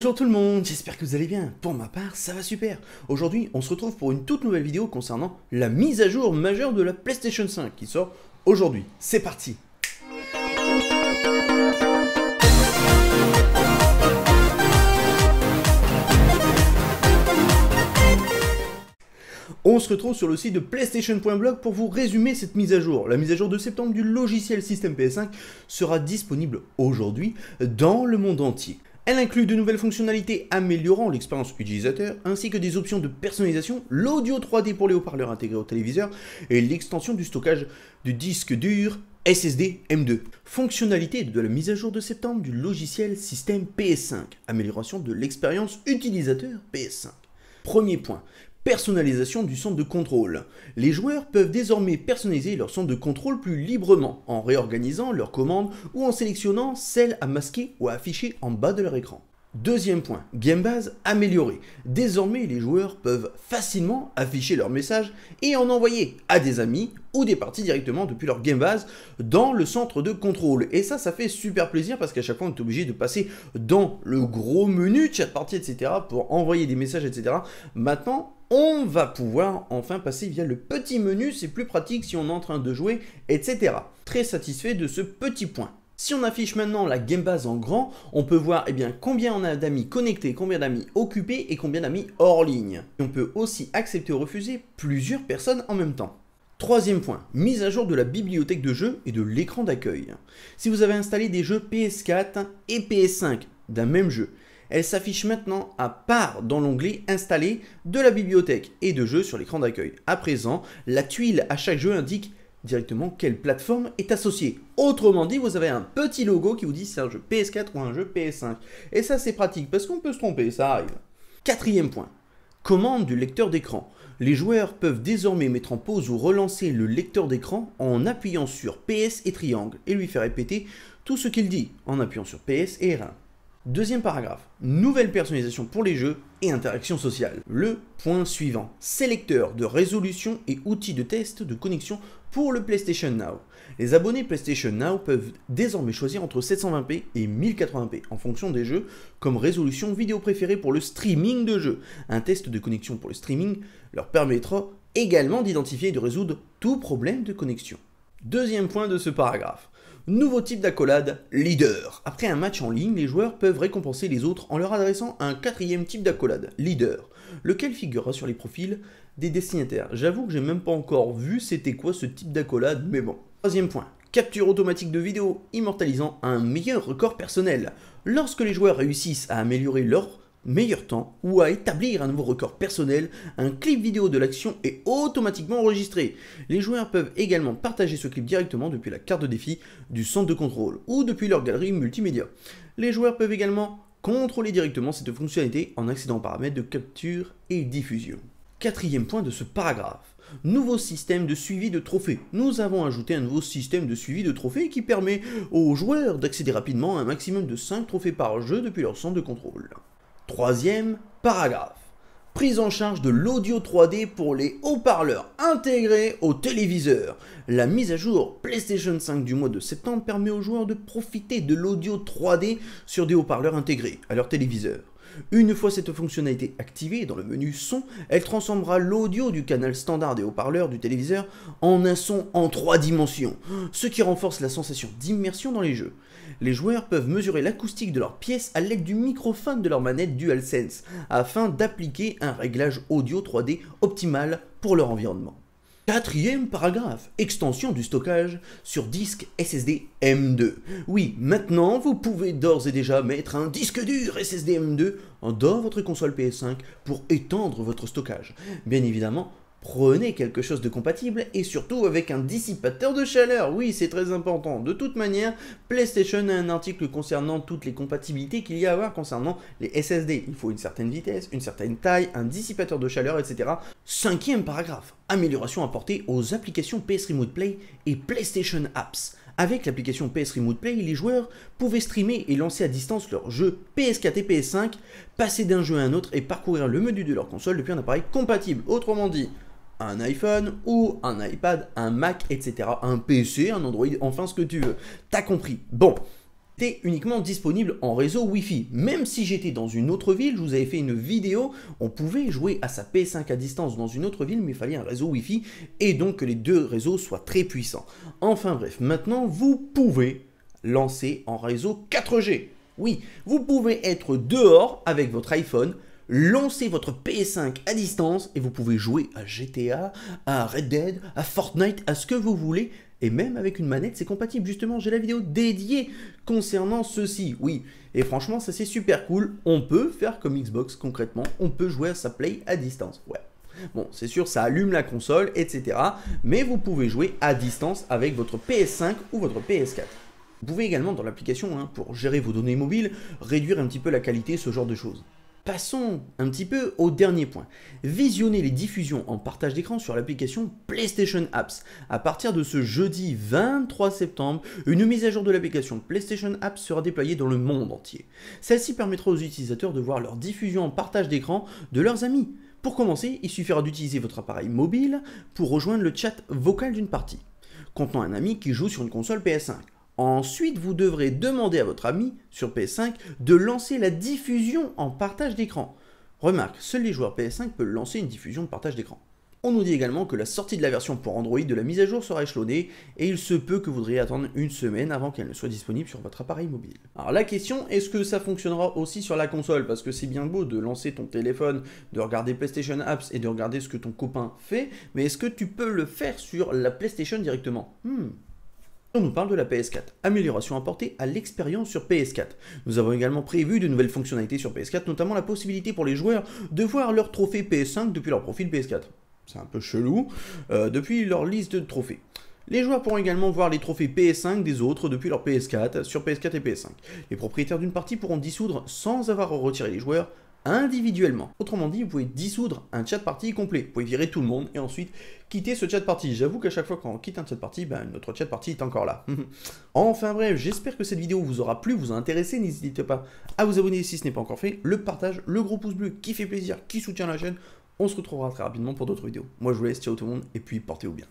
Bonjour tout le monde, j'espère que vous allez bien. Pour ma part, ça va super. Aujourd'hui, on se retrouve pour une toute nouvelle vidéo concernant la mise à jour majeure de la PlayStation 5 qui sort aujourd'hui. C'est parti On se retrouve sur le site de PlayStation.blog pour vous résumer cette mise à jour. La mise à jour de septembre du logiciel système PS5 sera disponible aujourd'hui dans le monde entier. Elle inclut de nouvelles fonctionnalités améliorant l'expérience utilisateur, ainsi que des options de personnalisation, l'audio 3D pour les haut-parleurs intégrés au téléviseur et l'extension du stockage du disque dur SSD M2. Fonctionnalité de la mise à jour de septembre du logiciel système PS5. Amélioration de l'expérience utilisateur PS5. Premier point, Personnalisation du centre de contrôle. Les joueurs peuvent désormais personnaliser leur centre de contrôle plus librement en réorganisant leurs commandes ou en sélectionnant celles à masquer ou à afficher en bas de leur écran. Deuxième point, game base améliorée. Désormais, les joueurs peuvent facilement afficher leurs messages et en envoyer à des amis ou des parties directement depuis leur game base dans le centre de contrôle. Et ça, ça fait super plaisir parce qu'à chaque fois, on est obligé de passer dans le gros menu chat partie, etc. pour envoyer des messages, etc. Maintenant, on va pouvoir enfin passer via le petit menu, c'est plus pratique si on est en train de jouer, etc. Très satisfait de ce petit point. Si on affiche maintenant la game base en grand, on peut voir eh combien on a d'amis connectés, combien d'amis occupés et combien d'amis hors ligne. Et on peut aussi accepter ou refuser plusieurs personnes en même temps. Troisième point, mise à jour de la bibliothèque de jeux et de l'écran d'accueil. Si vous avez installé des jeux PS4 et PS5 d'un même jeu, elle s'affiche maintenant à part dans l'onglet installé de la bibliothèque et de jeux sur l'écran d'accueil. À présent, la tuile à chaque jeu indique directement quelle plateforme est associée. Autrement dit, vous avez un petit logo qui vous dit c'est un jeu PS4 ou un jeu PS5. Et ça, c'est pratique parce qu'on peut se tromper, ça arrive. Quatrième point, commande du lecteur d'écran. Les joueurs peuvent désormais mettre en pause ou relancer le lecteur d'écran en appuyant sur PS et triangle et lui faire répéter tout ce qu'il dit en appuyant sur PS et R1. Deuxième paragraphe, nouvelle personnalisation pour les jeux et interaction sociale. Le point suivant, sélecteur de résolution et outils de test de connexion pour le PlayStation Now. Les abonnés PlayStation Now peuvent désormais choisir entre 720p et 1080p en fonction des jeux comme résolution vidéo préférée pour le streaming de jeux. Un test de connexion pour le streaming leur permettra également d'identifier et de résoudre tout problème de connexion. Deuxième point de ce paragraphe. Nouveau type d'accolade, leader. Après un match en ligne, les joueurs peuvent récompenser les autres en leur adressant un quatrième type d'accolade, leader lequel figurera sur les profils des destinataires. J'avoue que j'ai même pas encore vu c'était quoi ce type d'accolade, mais bon. Troisième point, capture automatique de vidéo immortalisant un meilleur record personnel. Lorsque les joueurs réussissent à améliorer leur meilleur temps ou à établir un nouveau record personnel, un clip vidéo de l'action est automatiquement enregistré. Les joueurs peuvent également partager ce clip directement depuis la carte de défi du centre de contrôle ou depuis leur galerie multimédia. Les joueurs peuvent également contrôler directement cette fonctionnalité en accédant aux paramètres de capture et diffusion. Quatrième point de ce paragraphe, nouveau système de suivi de trophées. Nous avons ajouté un nouveau système de suivi de trophées qui permet aux joueurs d'accéder rapidement à un maximum de 5 trophées par jeu depuis leur centre de contrôle. Troisième paragraphe prise en charge de l'audio 3D pour les haut-parleurs intégrés au téléviseur. La mise à jour PlayStation 5 du mois de septembre permet aux joueurs de profiter de l'audio 3D sur des haut-parleurs intégrés à leur téléviseur. Une fois cette fonctionnalité activée dans le menu son, elle transformera l'audio du canal standard des haut-parleurs du téléviseur en un son en trois dimensions, ce qui renforce la sensation d'immersion dans les jeux les joueurs peuvent mesurer l'acoustique de leur pièce à l'aide du microphone de leur manette DualSense, afin d'appliquer un réglage audio 3D optimal pour leur environnement. Quatrième paragraphe, extension du stockage sur disque SSD M2. Oui, maintenant vous pouvez d'ores et déjà mettre un disque dur SSD M2 dans votre console PS5 pour étendre votre stockage. Bien évidemment, Prenez quelque chose de compatible et surtout avec un dissipateur de chaleur. Oui, c'est très important. De toute manière, PlayStation a un article concernant toutes les compatibilités qu'il y a à avoir concernant les SSD. Il faut une certaine vitesse, une certaine taille, un dissipateur de chaleur, etc. Cinquième paragraphe. Amélioration apportée aux applications PS Remote Play et PlayStation Apps. Avec l'application PS Remote Play, les joueurs pouvaient streamer et lancer à distance leurs jeux PS4 et PS5, passer d'un jeu à un autre et parcourir le menu de leur console depuis un appareil compatible. Autrement dit, un iPhone ou un iPad, un Mac, etc. Un PC, un Android, enfin ce que tu veux. T'as compris. Bon, t'es uniquement disponible en réseau Wi-Fi. Même si j'étais dans une autre ville, je vous avais fait une vidéo, on pouvait jouer à sa p 5 à distance dans une autre ville, mais il fallait un réseau Wi-Fi et donc que les deux réseaux soient très puissants. Enfin bref, maintenant vous pouvez lancer en réseau 4G. Oui, vous pouvez être dehors avec votre iPhone lancez votre PS5 à distance et vous pouvez jouer à GTA, à Red Dead, à Fortnite, à ce que vous voulez. Et même avec une manette, c'est compatible. Justement, j'ai la vidéo dédiée concernant ceci. Oui, et franchement, ça c'est super cool. On peut faire comme Xbox concrètement. On peut jouer à sa Play à distance. Ouais. Bon, c'est sûr, ça allume la console, etc. Mais vous pouvez jouer à distance avec votre PS5 ou votre PS4. Vous pouvez également dans l'application, hein, pour gérer vos données mobiles, réduire un petit peu la qualité, ce genre de choses. Passons un petit peu au dernier point. Visionnez les diffusions en partage d'écran sur l'application PlayStation Apps. À partir de ce jeudi 23 septembre, une mise à jour de l'application PlayStation Apps sera déployée dans le monde entier. Celle-ci permettra aux utilisateurs de voir leur diffusion en partage d'écran de leurs amis. Pour commencer, il suffira d'utiliser votre appareil mobile pour rejoindre le chat vocal d'une partie, contenant un ami qui joue sur une console PS5. Ensuite, vous devrez demander à votre ami sur PS5 de lancer la diffusion en partage d'écran. Remarque, seuls les joueurs PS5 peuvent lancer une diffusion de partage d'écran. On nous dit également que la sortie de la version pour Android de la mise à jour sera échelonnée et il se peut que vous devriez attendre une semaine avant qu'elle ne soit disponible sur votre appareil mobile. Alors la question, est-ce que ça fonctionnera aussi sur la console Parce que c'est bien beau de lancer ton téléphone, de regarder PlayStation Apps et de regarder ce que ton copain fait, mais est-ce que tu peux le faire sur la PlayStation directement hmm. On nous parle de la PS4, amélioration apportée à l'expérience sur PS4. Nous avons également prévu de nouvelles fonctionnalités sur PS4, notamment la possibilité pour les joueurs de voir leur trophée PS5 depuis leur profil PS4. C'est un peu chelou, euh, depuis leur liste de trophées. Les joueurs pourront également voir les trophées PS5 des autres depuis leur PS4, sur PS4 et PS5. Les propriétaires d'une partie pourront dissoudre sans avoir retiré les joueurs individuellement. Autrement dit, vous pouvez dissoudre un chat party complet. Vous pouvez virer tout le monde et ensuite quitter ce chat party. J'avoue qu'à chaque fois qu'on quitte un chat party, ben, notre chat party est encore là. enfin bref, j'espère que cette vidéo vous aura plu, vous a intéressé. N'hésitez pas à vous abonner si ce n'est pas encore fait. Le partage, le gros pouce bleu qui fait plaisir, qui soutient la chaîne. On se retrouvera très rapidement pour d'autres vidéos. Moi je vous laisse, ciao tout le monde et puis portez-vous bien.